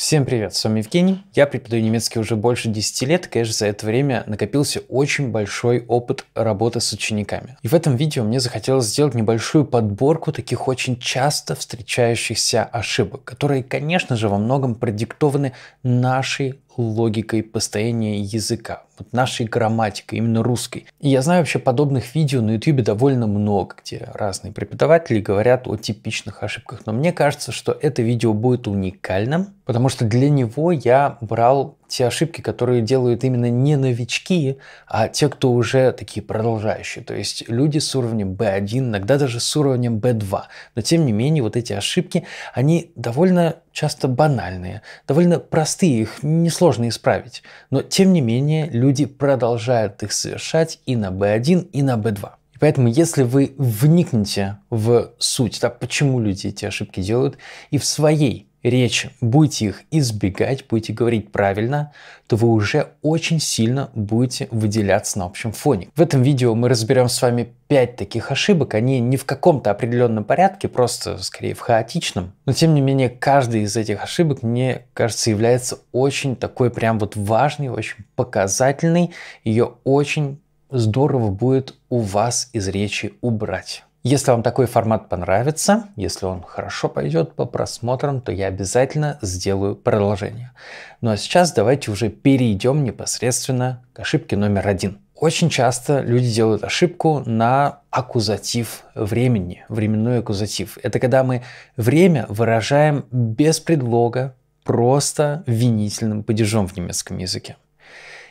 Всем привет, с вами Евгений. Я преподаю немецкий уже больше 10 лет, и, конечно, за это время накопился очень большой опыт работы с учениками. И в этом видео мне захотелось сделать небольшую подборку таких очень часто встречающихся ошибок, которые, конечно же, во многом продиктованы нашей логикой построения языка, вот нашей грамматикой, именно русской. И я знаю вообще подобных видео на YouTube довольно много, где разные преподаватели говорят о типичных ошибках. Но мне кажется, что это видео будет уникальным, потому что для него я брал те ошибки, которые делают именно не новички, а те, кто уже такие продолжающие. То есть люди с уровнем B1, иногда даже с уровнем B2. Но тем не менее, вот эти ошибки, они довольно часто банальные, довольно простые, их несложно исправить. Но тем не менее, люди продолжают их совершать и на B1, и на B2. поэтому, если вы вникнете в суть, да, почему люди эти ошибки делают, и в своей речь, будете их избегать, будете говорить правильно, то вы уже очень сильно будете выделяться на общем фоне. В этом видео мы разберем с вами 5 таких ошибок. Они не в каком-то определенном порядке, просто скорее в хаотичном. Но тем не менее, каждый из этих ошибок, мне кажется, является очень такой прям вот важной, очень показательной. Ее очень здорово будет у вас из речи убрать. Если вам такой формат понравится, если он хорошо пойдет по просмотрам, то я обязательно сделаю продолжение. Ну а сейчас давайте уже перейдем непосредственно к ошибке номер один. Очень часто люди делают ошибку на аккузатив времени, временной аккузатив. Это когда мы время выражаем без предлога, просто винительным падежом в немецком языке.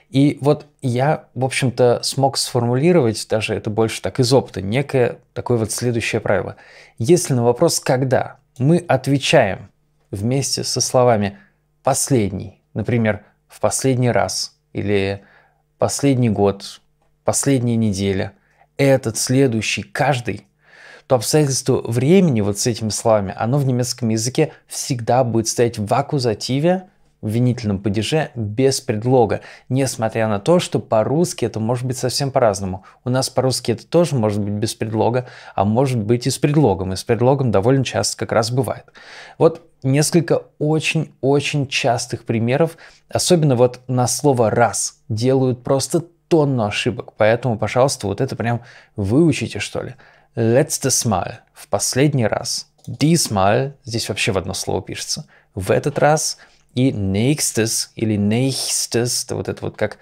И вот я, в общем-то, смог сформулировать, даже это больше так из опыта, некое такое вот следующее правило. Если на вопрос «когда» мы отвечаем вместе со словами «последний», например, «в последний раз» или «последний год», «последняя неделя», «этот», «следующий», «каждый», то обстоятельство времени вот с этими словами, оно в немецком языке всегда будет стоять в аккузативе – в винительном падеже без предлога, несмотря на то, что по-русски это может быть совсем по-разному. У нас по-русски это тоже может быть без предлога, а может быть и с предлогом, и с предлогом довольно часто как раз бывает. Вот несколько очень-очень частых примеров, особенно вот на слово «раз» делают просто тонну ошибок, поэтому, пожалуйста, вот это прям выучите, что ли. Let's the smile в последний раз. Diesmal – здесь вообще в одно слово пишется. В этот раз – и nächstes или nächstes, вот это вот как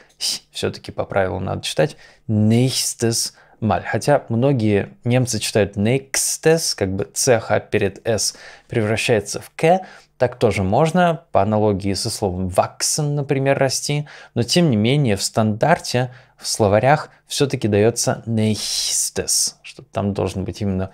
все-таки по правилам надо читать, nächstes mal Хотя многие немцы читают nächstes, как бы цеха перед s превращается в k так тоже можно, по аналогии со словом wachsen, например, расти, но тем не менее в стандарте, в словарях все-таки дается nächstes, что там должен быть именно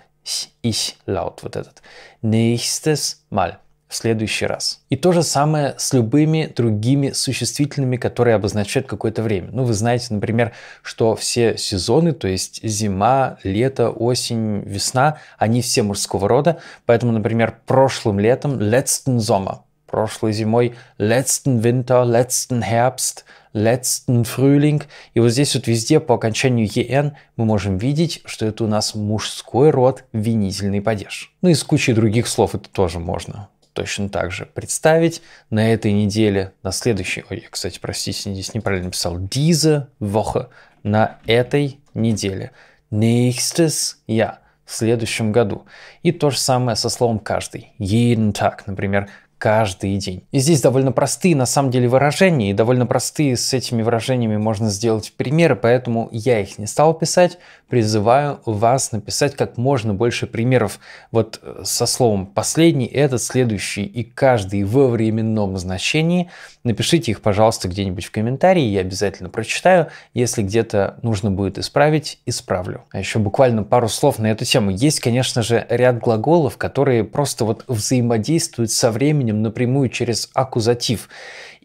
ich laut, вот этот nächstes Mal в следующий раз. И то же самое с любыми другими существительными, которые обозначают какое-то время. Ну, вы знаете, например, что все сезоны, то есть зима, лето, осень, весна, они все мужского рода. Поэтому, например, прошлым летом letzten Sommer, прошлой зимой letzten Winter, letzten Herbst, letzten Frühling. И вот здесь вот везде по окончанию en мы можем видеть, что это у нас мужской род винительный падеж. Ну и с кучей других слов это тоже можно точно так же представить. На этой неделе, на следующей, ой, я, кстати, простите, здесь неправильно написал, diese Woche, на этой неделе. Nächstes Jahr, в следующем году. И то же самое со словом каждый, jeden Tag, например, каждый день. И здесь довольно простые на самом деле выражения, и довольно простые с этими выражениями можно сделать примеры, поэтому я их не стал писать. Призываю вас написать как можно больше примеров вот э, со словом «последний», «этот», «следующий» и «каждый» во временном значении – Напишите их, пожалуйста, где-нибудь в комментарии, я обязательно прочитаю. Если где-то нужно будет исправить, исправлю. А еще буквально пару слов на эту тему. Есть, конечно же, ряд глаголов, которые просто вот взаимодействуют со временем напрямую через аккузатив.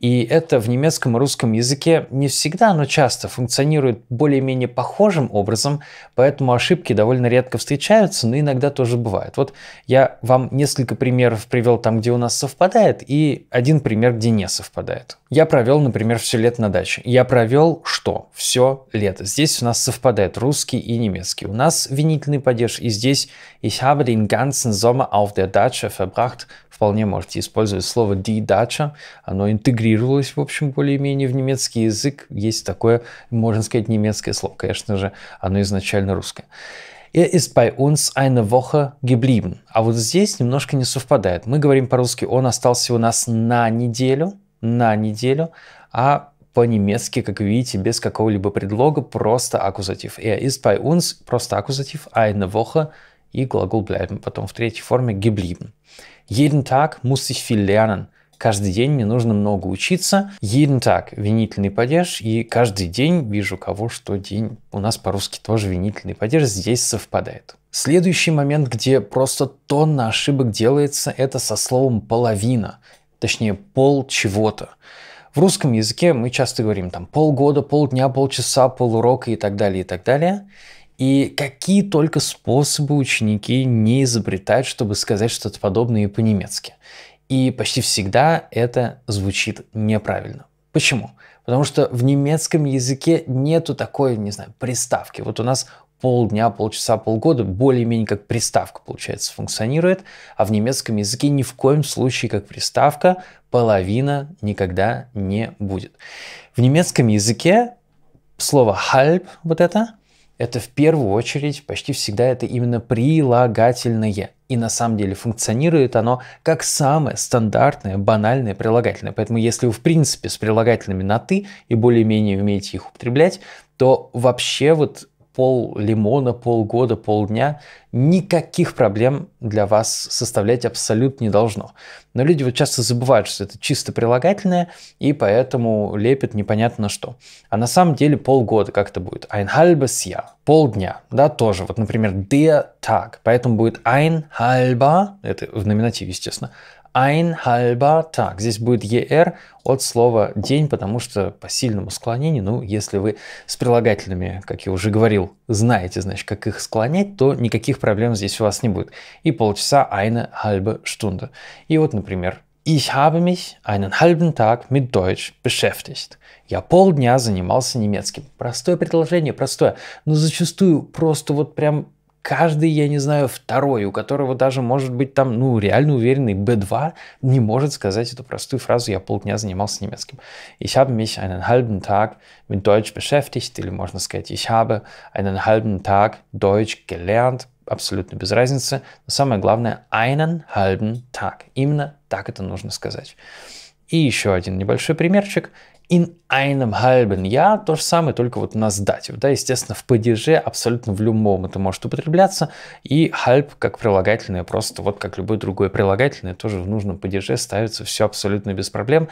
И это в немецком и русском языке не всегда, но часто функционирует более-менее похожим образом, поэтому ошибки довольно редко встречаются, но иногда тоже бывает. Вот я вам несколько примеров привел там, где у нас совпадает, и один пример, где не совпадает совпадает. Я провел, например, все лето на даче. Я провел что? Все лето. Здесь у нас совпадает русский и немецкий. У нас винительный падеж, и здесь ich habe den ganzen Sommer auf der Datsche verbracht. Вполне можете использовать слово die Datsche. Оно интегрировалось, в общем, более-менее в немецкий язык. Есть такое, можно сказать, немецкое слово. Конечно же, оно изначально русское. Er ist bei uns eine Woche geblieben. А вот здесь немножко не совпадает. Мы говорим по-русски, он остался у нас на неделю, на неделю, а по-немецки, как видите, без какого-либо предлога, просто аккузатив. Er ist bei uns просто аккузатив, eine а Woche и глагол bleiben, потом в третьей форме geblieben. Jeden Tag muss ich viel lernen. Каждый день мне нужно много учиться. Jeden Tag – винительный падеж, и каждый день вижу кого, что день. У нас по-русски тоже винительный падеж здесь совпадает. Следующий момент, где просто тонна ошибок делается, это со словом «половина» точнее пол чего-то. В русском языке мы часто говорим там полгода, полдня, полчаса, полурока и так далее, и так далее. И какие только способы ученики не изобретают, чтобы сказать что-то подобное по-немецки. И почти всегда это звучит неправильно. Почему? Потому что в немецком языке нету такой, не знаю, приставки. Вот у нас полдня, полчаса, полгода, более-менее как приставка, получается, функционирует, а в немецком языке ни в коем случае как приставка половина никогда не будет. В немецком языке слово halb, вот это, это в первую очередь, почти всегда это именно прилагательное. И на самом деле функционирует оно как самое стандартное, банальное прилагательное. Поэтому если вы в принципе с прилагательными на «ты» и более-менее умеете их употреблять, то вообще вот пол лимона, полгода, полдня, никаких проблем для вас составлять абсолютно не должно. Но люди вот часто забывают, что это чисто прилагательное, и поэтому лепят непонятно что. А на самом деле полгода как-то будет. Ein halbes Jahr. Полдня, да, тоже. Вот, например, der Tag. Поэтому будет ein halber, это в номинативе, естественно, Ein halber Tag. Здесь будет er от слова день, потому что по сильному склонению, ну, если вы с прилагательными, как я уже говорил, знаете, значит, как их склонять, то никаких проблем здесь у вас не будет. И полчаса eine halbe Stunde. И вот, например, Ich habe mich einen halben Tag mit Deutsch beschäftigt. Я полдня занимался немецким. Простое предложение, простое, но зачастую просто вот прям каждый, я не знаю, второй, у которого даже может быть там, ну, реально уверенный B2, не может сказать эту простую фразу «я полдня занимался немецким». Ich habe mich einen halben Tag mit Deutsch beschäftigt, или можно сказать «ich habe einen halben Tag Deutsch gelernt», абсолютно без разницы. Но самое главное «einen halben Tag». Именно так это нужно сказать. И еще один небольшой примерчик in einem halben Jahr то же самое, только вот на сдате. Да, естественно, в падеже абсолютно в любом это может употребляться. И halb как прилагательное, просто вот как любое другое прилагательное, тоже в нужном падеже ставится все абсолютно без проблем.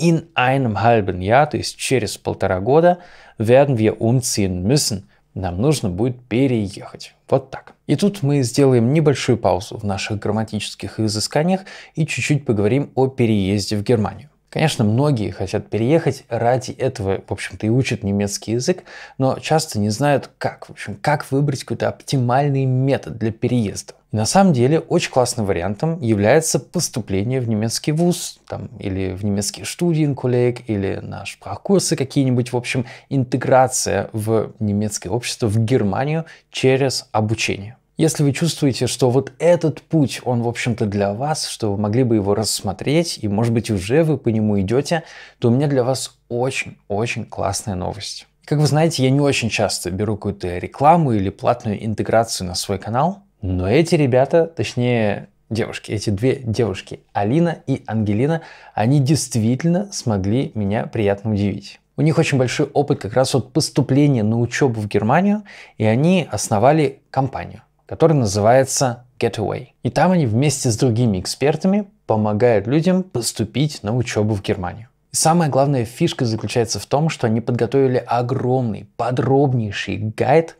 In einem halben Jahr, то есть через полтора года, werden wir umziehen müssen. Нам нужно будет переехать. Вот так. И тут мы сделаем небольшую паузу в наших грамматических изысканиях и чуть-чуть поговорим о переезде в Германию. Конечно, многие хотят переехать ради этого, в общем-то, и учат немецкий язык, но часто не знают, как, в общем, как выбрать какой-то оптимальный метод для переезда. И на самом деле очень классным вариантом является поступление в немецкий вуз, там, или в немецкий студиенколлег, или на шпрахкурсы какие-нибудь, в общем, интеграция в немецкое общество, в Германию через обучение. Если вы чувствуете, что вот этот путь, он, в общем-то, для вас, что вы могли бы его рассмотреть, и, может быть, уже вы по нему идете, то у меня для вас очень-очень классная новость. Как вы знаете, я не очень часто беру какую-то рекламу или платную интеграцию на свой канал, но эти ребята, точнее, девушки, эти две девушки, Алина и Ангелина, они действительно смогли меня приятно удивить. У них очень большой опыт как раз от поступления на учебу в Германию, и они основали компанию который называется Getaway. И там они вместе с другими экспертами помогают людям поступить на учебу в Германию. И самая главная фишка заключается в том, что они подготовили огромный, подробнейший гайд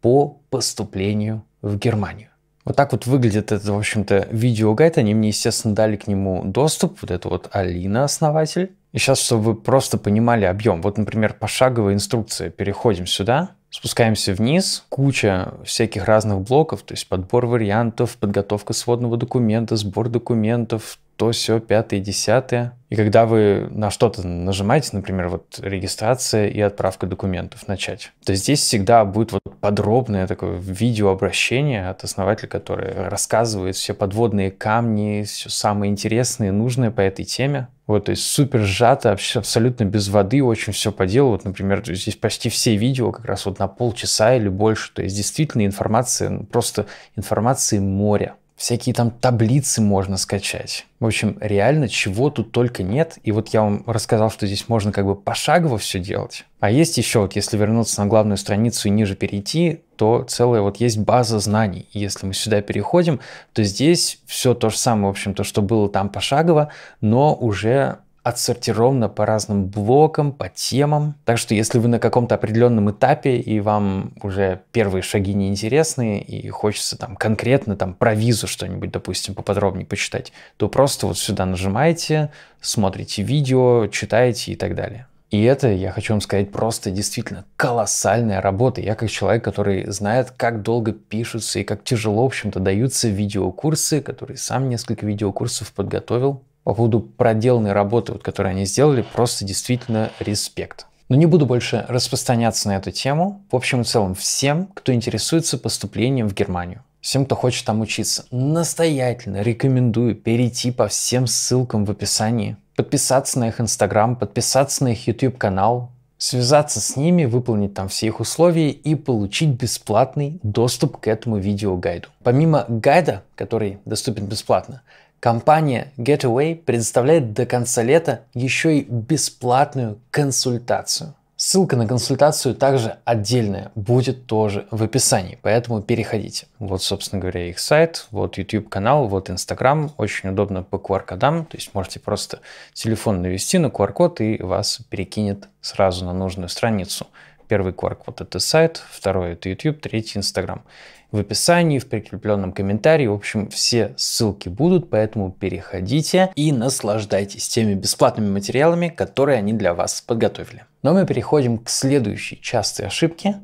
по поступлению в Германию. Вот так вот выглядит этот, в общем-то, видеогайд. Они мне, естественно, дали к нему доступ. Вот это вот Алина, основатель. И сейчас, чтобы вы просто понимали объем. Вот, например, пошаговая инструкция. Переходим сюда. Спускаемся вниз, куча всяких разных блоков, то есть подбор вариантов, подготовка сводного документа, сбор документов, то все, пятое, десятое. И когда вы на что-то нажимаете, например, вот регистрация и отправка документов начать, то здесь всегда будет вот подробное такое видеообращение от основателя, который рассказывает все подводные камни, все самое интересное и нужное по этой теме. Вот, то есть супер сжато, вообще абсолютно без воды, очень все по делу. Вот, например, здесь почти все видео как раз вот на полчаса или больше. То есть действительно информация, ну, просто информации море всякие там таблицы можно скачать. В общем, реально чего тут только нет. И вот я вам рассказал, что здесь можно как бы пошагово все делать. А есть еще, вот если вернуться на главную страницу и ниже перейти, то целая вот есть база знаний. И если мы сюда переходим, то здесь все то же самое, в общем, то, что было там пошагово, но уже отсортировано по разным блокам, по темам. Так что если вы на каком-то определенном этапе и вам уже первые шаги неинтересны и хочется там конкретно там про визу что-нибудь, допустим, поподробнее почитать, то просто вот сюда нажимаете, смотрите видео, читаете и так далее. И это, я хочу вам сказать, просто действительно колоссальная работа. Я как человек, который знает, как долго пишутся и как тяжело, в общем-то, даются видеокурсы, который сам несколько видеокурсов подготовил по поводу проделанной работы, вот, которую они сделали, просто действительно респект. Но не буду больше распространяться на эту тему. В общем и целом, всем, кто интересуется поступлением в Германию, всем, кто хочет там учиться, настоятельно рекомендую перейти по всем ссылкам в описании, подписаться на их Инстаграм, подписаться на их YouTube канал, связаться с ними, выполнить там все их условия и получить бесплатный доступ к этому видеогайду. Помимо гайда, который доступен бесплатно, Компания Getaway предоставляет до конца лета еще и бесплатную консультацию. Ссылка на консультацию также отдельная будет тоже в описании, поэтому переходите. Вот, собственно говоря, их сайт, вот YouTube канал, вот Instagram. Очень удобно по QR-кодам, то есть можете просто телефон навести на QR-код и вас перекинет сразу на нужную страницу. Первый QR-код это сайт, второй это YouTube, третий Instagram в описании, в прикрепленном комментарии. В общем, все ссылки будут, поэтому переходите и наслаждайтесь теми бесплатными материалами, которые они для вас подготовили. Но мы переходим к следующей частой ошибке.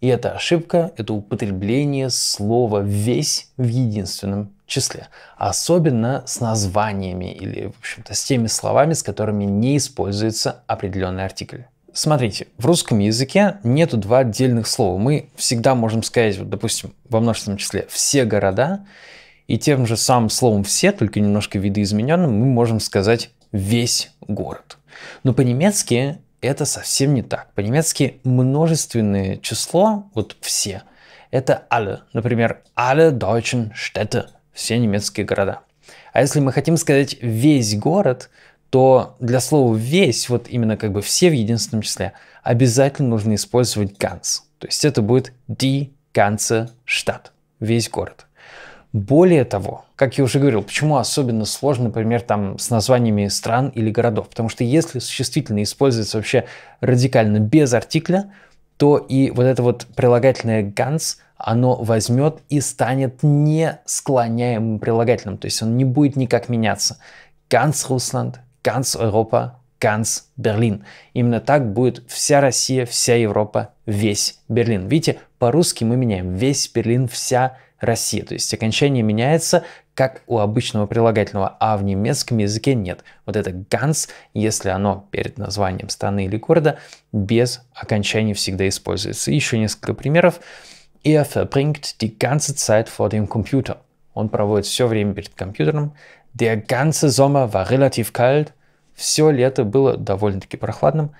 И эта ошибка – это употребление слова «весь» в единственном числе. Особенно с названиями или, в общем-то, с теми словами, с которыми не используется определенный артикль. Смотрите, в русском языке нету два отдельных слова. Мы всегда можем сказать, вот, допустим, во множественном числе «все города», и тем же самым словом «все», только немножко видоизмененным, мы можем сказать «весь город». Но по-немецки это совсем не так. По-немецки множественное число, вот «все», это «alle». Например, «alle deutschen Städte» – все немецкие города. А если мы хотим сказать «весь город», то для слова весь, вот именно как бы все в единственном числе, обязательно нужно использовать ganz, То есть это будет die ganze Stadt, весь город. Более того, как я уже говорил, почему особенно сложно, например, там с названиями стран или городов? Потому что если существительное используется вообще радикально без артикля, то и вот это вот прилагательное ganz, оно возьмет и станет не склоняемым прилагательным, то есть он не будет никак меняться. ganz Russland ganz Europa, ganz Берлин. Именно так будет вся Россия, вся Европа, весь Берлин. Видите, по-русски мы меняем весь Берлин, вся Россия. То есть окончание меняется, как у обычного прилагательного, а в немецком языке нет. Вот это ganz, если оно перед названием страны или города, без окончания всегда используется. Еще несколько примеров. Er verbringt die ganze Zeit vor dem Computer. Он проводит все время перед компьютером. Der ganze Sommer war relativ kalt, все лето было довольно-таки прохладным.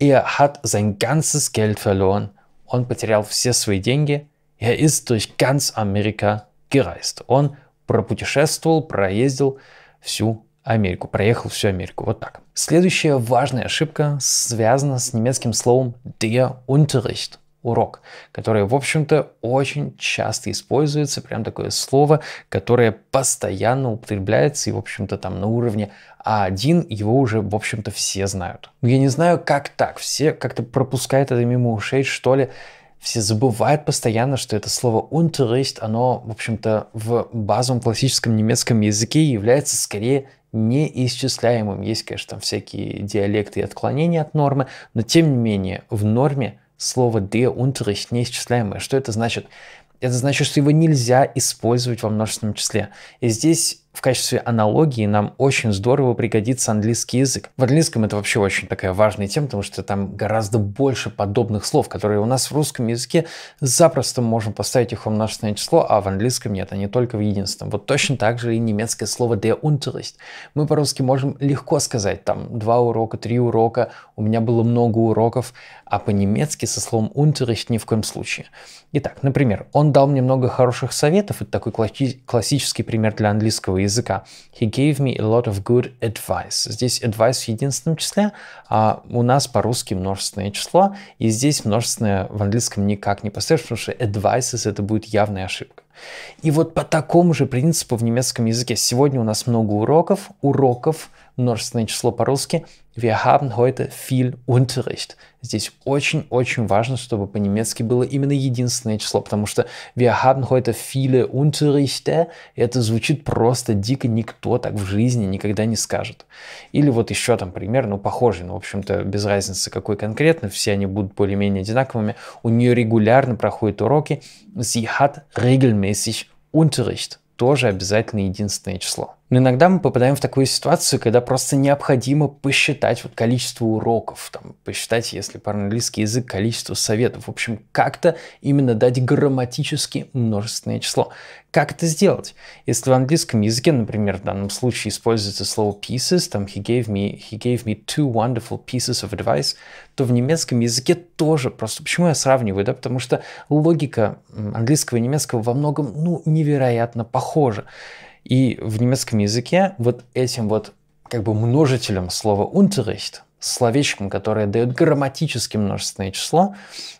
Er hat sein ganzes Geld verloren. Он потерял все свои деньги. Er ist durch ganz Amerika gereist. Он пропутешествовал, проездил всю Америку, проехал всю Америку. Вот так. Следующая важная ошибка связана с немецким словом der Unterricht урок, которое, в общем-то, очень часто используется, прям такое слово, которое постоянно употребляется, и, в общем-то, там на уровне А1 его уже, в общем-то, все знают. Но ну, я не знаю, как так, все как-то пропускают это мимо ушей, что ли, все забывают постоянно, что это слово «unterricht», оно, в общем-то, в базовом классическом немецком языке является скорее неисчисляемым. Есть, конечно, там всякие диалекты и отклонения от нормы, но тем не менее в норме – слово «деунтеррихт» неисчисляемое. Что это значит? Это значит, что его нельзя использовать во множественном числе. И здесь в качестве аналогии нам очень здорово пригодится английский язык. В английском это вообще очень такая важная тема, потому что там гораздо больше подобных слов, которые у нас в русском языке запросто можем поставить их во множественное число, а в английском нет, они только в единственном. Вот точно так же и немецкое слово der Unterricht. Мы по-русски можем легко сказать там два урока, три урока, у меня было много уроков, а по-немецки со словом Unterricht ни в коем случае. Итак, например, он дал мне много хороших советов, это такой классический пример для английского языка, языка. He gave me a lot of good advice. Здесь advice в единственном числе, а у нас по-русски множественное число, и здесь множественное в английском никак не поставишь, потому что advices это будет явная ошибка. И вот по такому же принципу в немецком языке сегодня у нас много уроков, уроков, множественное число по-русски. Wir haben heute viel Unterricht. Здесь очень-очень важно, чтобы по-немецки было именно единственное число, потому что wir haben heute viele Unterrichte, это звучит просто дико, никто так в жизни никогда не скажет. Или вот еще там пример, ну похожий, ну, в общем-то без разницы какой конкретно, все они будут более-менее одинаковыми. У нее регулярно проходят уроки. Sie hat regelmäßig Unterricht. Тоже обязательно единственное число. Но иногда мы попадаем в такую ситуацию, когда просто необходимо посчитать вот количество уроков, там, посчитать, если по-английски язык, количество советов. В общем, как-то именно дать грамматически множественное число. Как это сделать? Если в английском языке, например, в данном случае используется слово pieces, там he gave me, he gave me two wonderful pieces of advice, то в немецком языке тоже просто. Почему я сравниваю? Да, потому что логика английского и немецкого во многом, ну, невероятно похожа. И в немецком языке вот этим вот как бы множителем слова «unterricht», словечком, которое дает грамматически множественное число,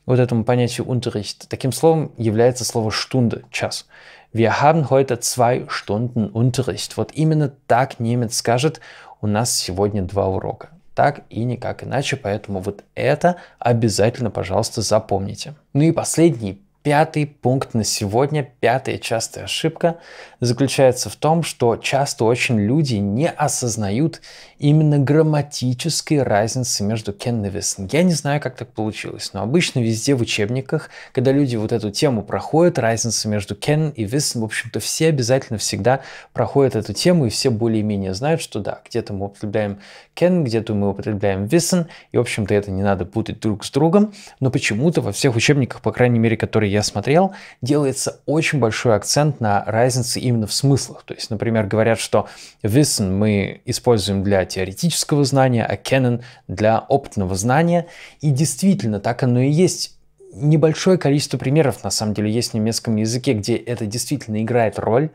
вот этому понятию «unterricht», таким словом является слово «штунde», «час». Wir haben heute zwei Stunden Unterricht. Вот именно так немец скажет, у нас сегодня два урока. Так и никак иначе, поэтому вот это обязательно, пожалуйста, запомните. Ну и последний, Пятый пункт на сегодня, пятая частая ошибка заключается в том, что часто очень люди не осознают именно грамматической разницы между и кенневисен. Я не знаю, как так получилось, но обычно везде в учебниках, когда люди вот эту тему проходят, разница между кен и висен, в общем-то, все обязательно всегда проходят эту тему, и все более-менее знают, что да, где-то мы употребляем кен, где-то мы употребляем висен, и, в общем-то, это не надо путать друг с другом, но почему-то во всех учебниках, по крайней мере, которые я я смотрел, делается очень большой акцент на разнице именно в смыслах. То есть, например, говорят, что wissen мы используем для теоретического знания, а kennen для опытного знания. И действительно, так оно и есть небольшое количество примеров, на самом деле, есть в немецком языке, где это действительно играет роль,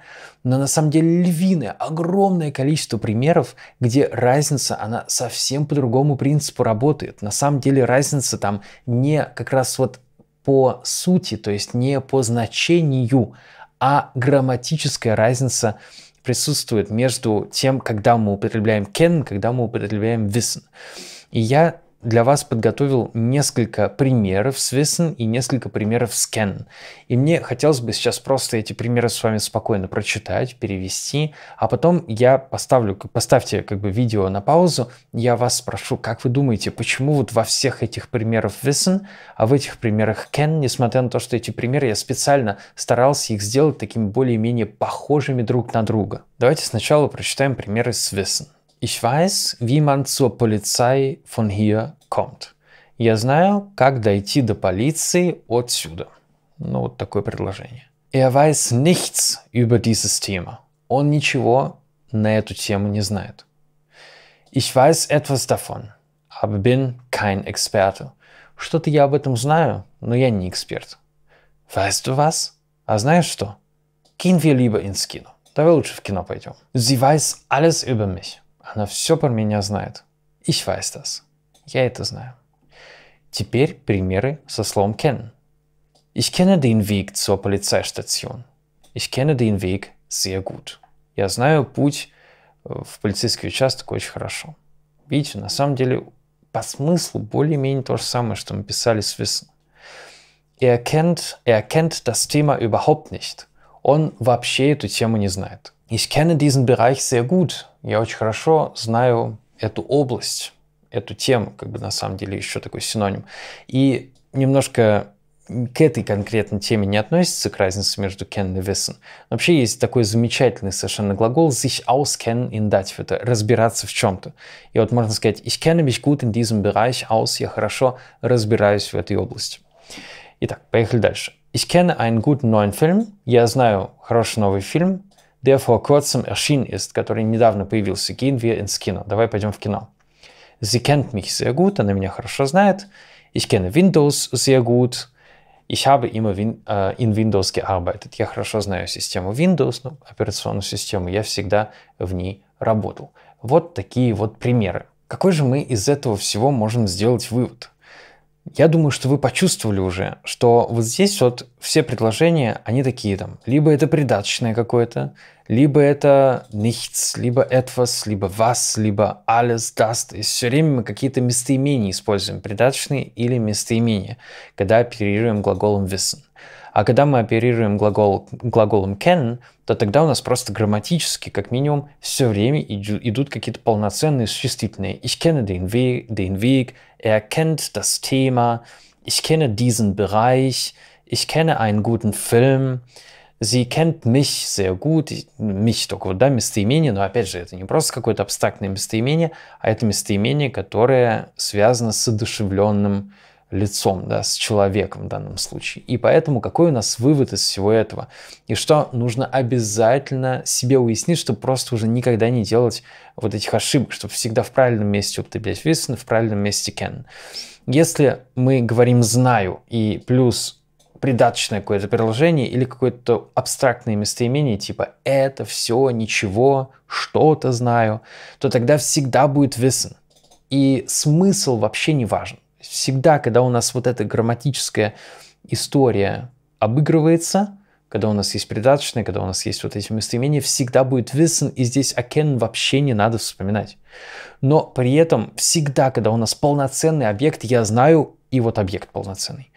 но на самом деле львиное, огромное количество примеров, где разница, она совсем по другому принципу работает. На самом деле разница там не как раз вот по сути, то есть не по значению, а грамматическая разница присутствует между тем, когда мы употребляем can, когда мы употребляем wissen. И я для вас подготовил несколько примеров с Wissen и несколько примеров с Can. И мне хотелось бы сейчас просто эти примеры с вами спокойно прочитать, перевести, а потом я поставлю, поставьте как бы видео на паузу, я вас спрошу, как вы думаете, почему вот во всех этих примерах Wissen, а в этих примерах Can, несмотря на то, что эти примеры, я специально старался их сделать такими более-менее похожими друг на друга. Давайте сначала прочитаем примеры с Wissen. Ich weiß, wie man zur Polizei von hier kommt. Я знаю, как дойти до полиции отсюда. Ну, вот такое предложение. Er weiß nichts über dieses Thema. Он ничего на эту тему не знает. Ich weiß etwas davon, aber bin kein Experte. Что-то я об этом знаю, но я не эксперт. Weißt du was? А знаешь что? Gehen wir lieber ins Kino. Давай лучше в кино пойдем. Sie weiß alles über mich. Она все про меня знает. Ich weiß das. Я это знаю. Теперь примеры со словом kennen. Ich kenne den Weg zur Polizeistation. Ich kenne den Weg sehr gut. Я знаю путь э, в полицейский участок очень хорошо. Видите, на самом деле по смыслу более-менее то же самое, что мы писали с Wissen. Er kennt, er kennt das Thema überhaupt nicht. Он вообще эту тему не знает. Ich kenne diesen Bereich sehr gut. Я очень хорошо знаю эту область, эту тему, как бы на самом деле еще такой синоним. И немножко к этой конкретной теме не относится, к разнице между kennen и wissen. Вообще есть такой замечательный совершенно глагол sich auskennen in дать, это разбираться в чем-то. И вот можно сказать, ich kenne mich gut in diesem Bereich aus, я хорошо разбираюсь в этой области. Итак, поехали дальше. Ich kenne einen guten neuen Film, я знаю хороший новый фильм, der vor kurzem erschienen ist, который недавно появился. Gehen wir ins Kino. Давай пойдем в кино. Sie kennt mich sehr gut, она меня хорошо знает. Ich kenne Windows sehr gut. Ich habe immer äh, in Windows gearbeitet. Я хорошо знаю систему Windows, ну, операционную систему. Я всегда в ней работал. Вот такие вот примеры. Какой же мы из этого всего можем сделать вывод? Я думаю, что вы почувствовали уже, что вот здесь вот все предложения, они такие там. Либо это придаточное какое-то, либо это nichts, либо etwas, либо was, либо alles, das. И все время мы какие-то местоимения используем, придаточные или местоимения, когда оперируем глаголом wissen. А когда мы оперируем глагол, глаголом can, то тогда у нас просто грамматически, как минимум, все время идут какие-то полноценные существительные. Ich kenne den Weg, den Weg, er kennt das Thema, ich kenne diesen Bereich, ich kenne einen guten Film, sie kennt mich sehr gut, mich только, да, местоимение, но опять же, это не просто какое-то абстрактное местоимение, а это местоимение, которое связано с одушевленным лицом, да, с человеком в данном случае. И поэтому какой у нас вывод из всего этого? И что нужно обязательно себе уяснить, чтобы просто уже никогда не делать вот этих ошибок, чтобы всегда в правильном месте употреблять весен, в правильном месте can. Если мы говорим «знаю» и плюс придаточное какое-то приложение или какое-то абстрактное местоимение типа «это все, ничего, что-то знаю», то тогда всегда будет «wissen». И смысл вообще не важен всегда, когда у нас вот эта грамматическая история обыгрывается, когда у нас есть придаточные, когда у нас есть вот эти местоимения, всегда будет wissen, и здесь акен вообще не надо вспоминать. Но при этом всегда, когда у нас полноценный объект, я знаю, и вот объект полноценный.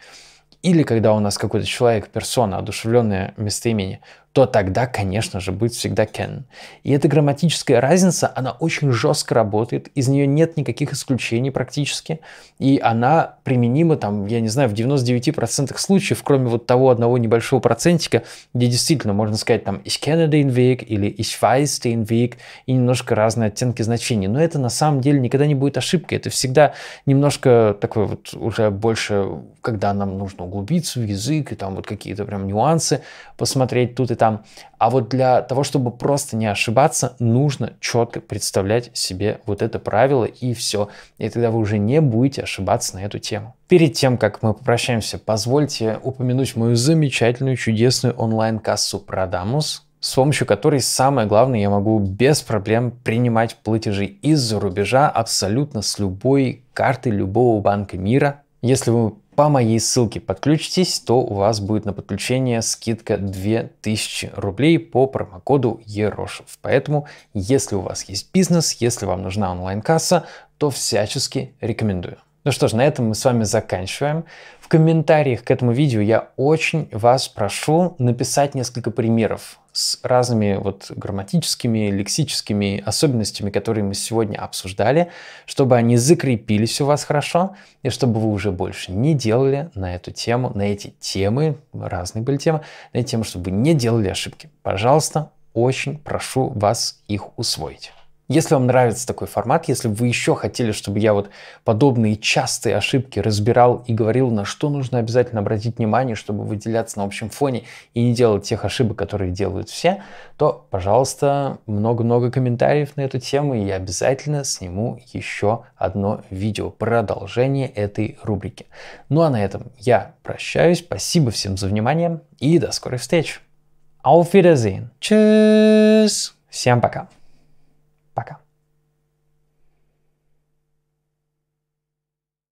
Или когда у нас какой-то человек, персона, одушевленное местоимение, то тогда, конечно же, будет всегда can. И эта грамматическая разница, она очень жестко работает, из нее нет никаких исключений практически, и она применима там, я не знаю, в 99% случаев, кроме вот того одного небольшого процентика, где действительно можно сказать там ich kenne den Weg или ich weiß den Weg и немножко разные оттенки значений. Но это на самом деле никогда не будет ошибкой, это всегда немножко такое вот уже больше, когда нам нужно углубиться в язык и там вот какие-то прям нюансы посмотреть тут и там там. А вот для того, чтобы просто не ошибаться, нужно четко представлять себе вот это правило и все. И тогда вы уже не будете ошибаться на эту тему. Перед тем, как мы попрощаемся, позвольте упомянуть мою замечательную, чудесную онлайн-кассу Продамус, с помощью которой самое главное я могу без проблем принимать платежи из-за рубежа абсолютно с любой карты любого банка мира. Если вы по моей ссылке. Подключитесь, то у вас будет на подключение скидка 2000 рублей по промокоду ЕРОШЕВ. Поэтому, если у вас есть бизнес, если вам нужна онлайн-касса, то всячески рекомендую. Ну что ж, на этом мы с вами заканчиваем. В комментариях к этому видео я очень вас прошу написать несколько примеров с разными вот грамматическими, лексическими особенностями, которые мы сегодня обсуждали, чтобы они закрепились у вас хорошо, и чтобы вы уже больше не делали на эту тему, на эти темы, разные были темы, на эти темы, чтобы вы не делали ошибки. Пожалуйста, очень прошу вас их усвоить. Если вам нравится такой формат, если вы еще хотели, чтобы я вот подобные частые ошибки разбирал и говорил, на что нужно обязательно обратить внимание, чтобы выделяться на общем фоне и не делать тех ошибок, которые делают все, то, пожалуйста, много-много комментариев на эту тему, и я обязательно сниму еще одно видео, продолжение этой рубрики. Ну а на этом я прощаюсь, спасибо всем за внимание и до скорых встреч. Auf Wiedersehen. Tschüss. Всем пока.